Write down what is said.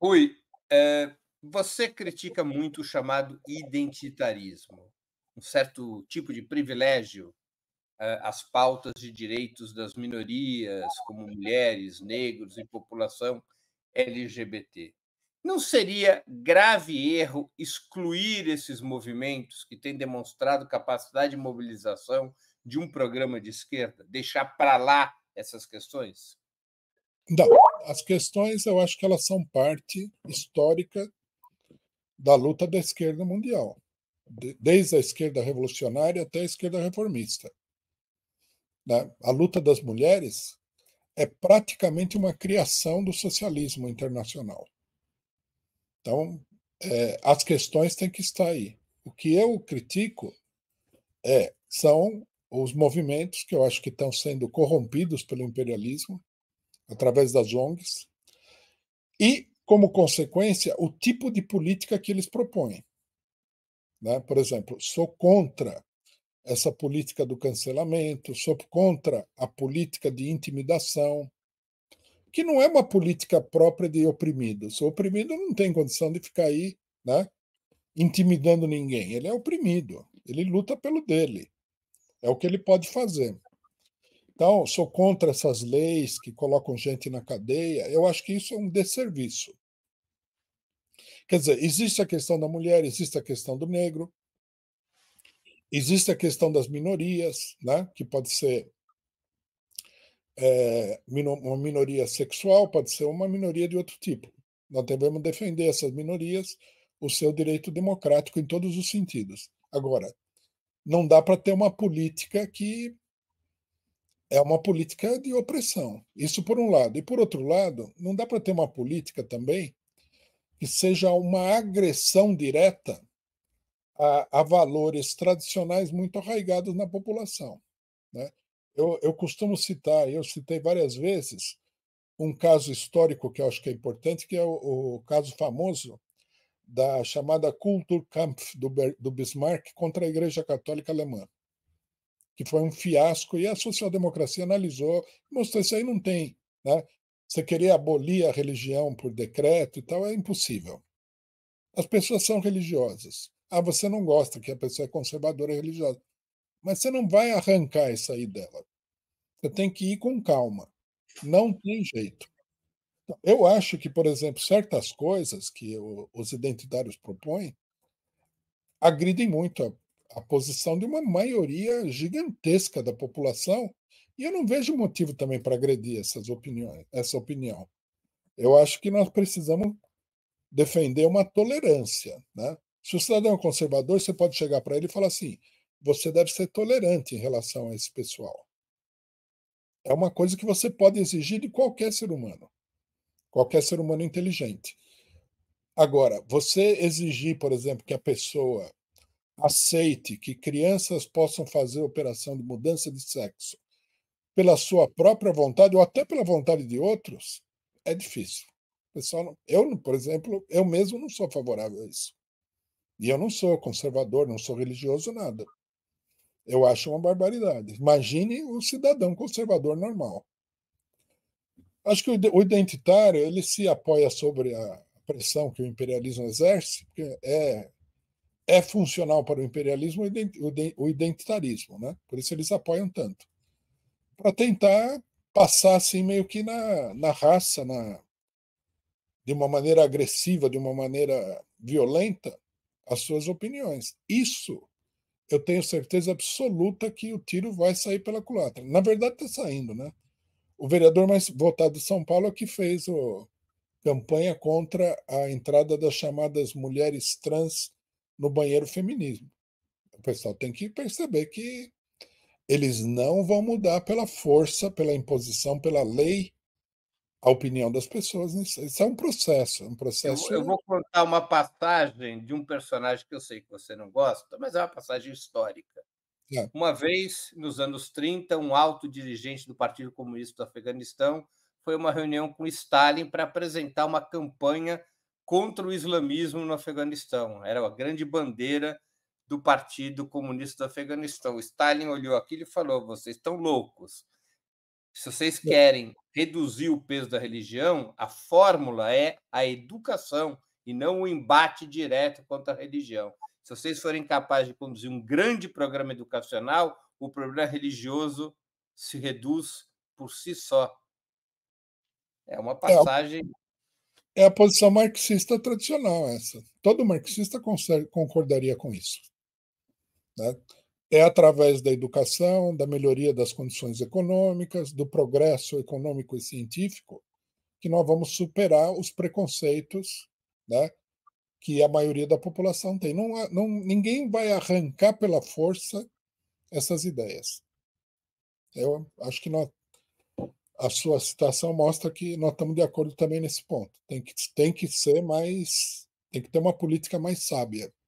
Rui, é, você critica muito o chamado identitarismo, um certo tipo de privilégio é, pautas de direitos das minorias, como mulheres, negros e população LGBT. Não seria grave erro excluir esses movimentos que têm demonstrado capacidade de mobilização de um programa de esquerda, deixar para lá essas questões? Então, as questões, eu acho que elas são parte histórica da luta da esquerda mundial, desde a esquerda revolucionária até a esquerda reformista. Né? A luta das mulheres é praticamente uma criação do socialismo internacional. Então, é, as questões têm que estar aí. O que eu critico é, são os movimentos que eu acho que estão sendo corrompidos pelo imperialismo, através das ONGs, e, como consequência, o tipo de política que eles propõem. Né? Por exemplo, sou contra essa política do cancelamento, sou contra a política de intimidação, que não é uma política própria de oprimidos. O oprimido não tem condição de ficar aí né, intimidando ninguém. Ele é oprimido, ele luta pelo dele. É o que ele pode fazer. Então, sou contra essas leis que colocam gente na cadeia. Eu acho que isso é um desserviço. Quer dizer, existe a questão da mulher, existe a questão do negro, existe a questão das minorias, né? que pode ser é, uma minoria sexual, pode ser uma minoria de outro tipo. Nós devemos defender essas minorias, o seu direito democrático em todos os sentidos. Agora, não dá para ter uma política que é uma política de opressão. Isso por um lado. E por outro lado, não dá para ter uma política também que seja uma agressão direta a, a valores tradicionais muito arraigados na população. Né? Eu, eu costumo citar, eu citei várias vezes, um caso histórico que eu acho que é importante, que é o, o caso famoso da chamada Kulturkampf do, do Bismarck contra a Igreja Católica Alemã que foi um fiasco, e a social-democracia analisou, mostrou isso aí não tem. Né? Você querer abolir a religião por decreto e tal é impossível. As pessoas são religiosas. Ah, você não gosta que a pessoa é conservadora e religiosa. Mas você não vai arrancar isso aí dela. Você tem que ir com calma. Não tem jeito. Então, eu acho que, por exemplo, certas coisas que os identitários propõem agridem muito a posição de uma maioria gigantesca da população, e eu não vejo motivo também para agredir essas opiniões, essa opinião. Eu acho que nós precisamos defender uma tolerância. Né? Se o cidadão é conservador, você pode chegar para ele e falar assim: você deve ser tolerante em relação a esse pessoal. É uma coisa que você pode exigir de qualquer ser humano, qualquer ser humano inteligente. Agora, você exigir, por exemplo, que a pessoa aceite que crianças possam fazer operação de mudança de sexo pela sua própria vontade ou até pela vontade de outros, é difícil. Pessoal, eu, por exemplo, eu mesmo não sou favorável a isso. E eu não sou conservador, não sou religioso, nada. Eu acho uma barbaridade. Imagine o um cidadão conservador normal. Acho que o identitário ele se apoia sobre a pressão que o imperialismo exerce, porque é é funcional para o imperialismo o identitarismo, né? Por isso eles apoiam tanto. Para tentar passar assim meio que na, na raça, na de uma maneira agressiva, de uma maneira violenta, as suas opiniões. Isso eu tenho certeza absoluta que o tiro vai sair pela culatra. Na verdade, está saindo, né? O vereador mais votado de São Paulo é que fez o, campanha contra a entrada das chamadas mulheres trans no banheiro feminismo. O pessoal tem que perceber que eles não vão mudar pela força, pela imposição, pela lei a opinião das pessoas. Isso é um processo, é um processo. Eu, eu, vou contar uma passagem de um personagem que eu sei que você não gosta, mas é uma passagem histórica. É. Uma vez, nos anos 30, um alto dirigente do Partido Comunista do Afeganistão foi a uma reunião com Stalin para apresentar uma campanha contra o islamismo no Afeganistão. Era a grande bandeira do Partido Comunista do Afeganistão. Stalin olhou aquilo e falou: vocês estão loucos. Se vocês querem reduzir o peso da religião, a fórmula é a educação e não o embate direto contra a religião. Se vocês forem capazes de conduzir um grande programa educacional, o problema religioso se reduz por si só. É uma é passagem é a posição marxista tradicional essa. Todo marxista concordaria com isso. Né? É através da educação, da melhoria das condições econômicas, do progresso econômico e científico que nós vamos superar os preconceitos né, que a maioria da população tem. Não, não, ninguém vai arrancar pela força essas ideias. Eu acho que nós a sua citação mostra que nós estamos de acordo também nesse ponto. Tem que, tem que ser mais. Tem que ter uma política mais sábia.